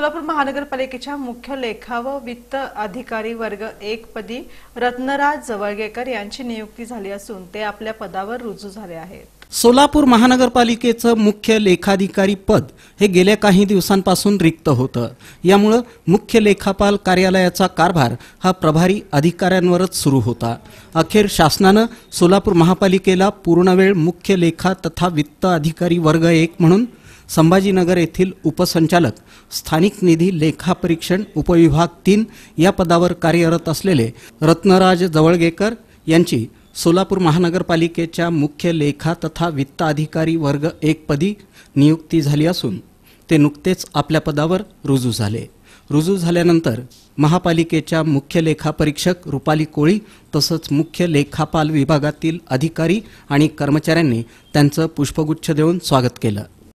सोलापूर महानगरपालिकेच्या मुख्य लेखा व वित्त अधिकारी वर्ग एक पदी रत्नराज जवळगेकर यांची नियुक्ती झाली असून ते आपल्या पदावर रुजू झाले आहेत सोलापूर महानगरपालिकेचं मुख्य लेखाधिकारी पद हे गेल्या काही दिवसांपासून रिक्त होतं यामुळं मुख्य लेखापाल कार्यालयाचा कारभार हा प्रभारी अधिकाऱ्यांवरच सुरू होता अखेर शासनानं सोलापूर महापालिकेला पूर्णवेळ मुख्य लेखा तथा वित्त अधिकारी वर्ग एक म्हणून संभाजीनगर येथील उपसंचालक स्थानिक निधी लेखापरीक्षण उपविभाग तीन या पदावर कार्यरत असलेले रत्नराज जवळगेकर यांची सोलापूर महानगरपालिकेच्या मुख्य लेखा तथा वित्त अधिकारी वर्ग एक पदी नियुक्ती झाली असून ते नुकतेच आपल्या पदावर रुजू झाले रुजू झाल्यानंतर महापालिकेच्या मुख्य लेखापरीक्षक रुपाली कोळी तसंच मुख्य लेखापाल विभागातील अधिकारी आणि कर्मचाऱ्यांनी त्यांचं पुष्पगुच्छ देऊन स्वागत केलं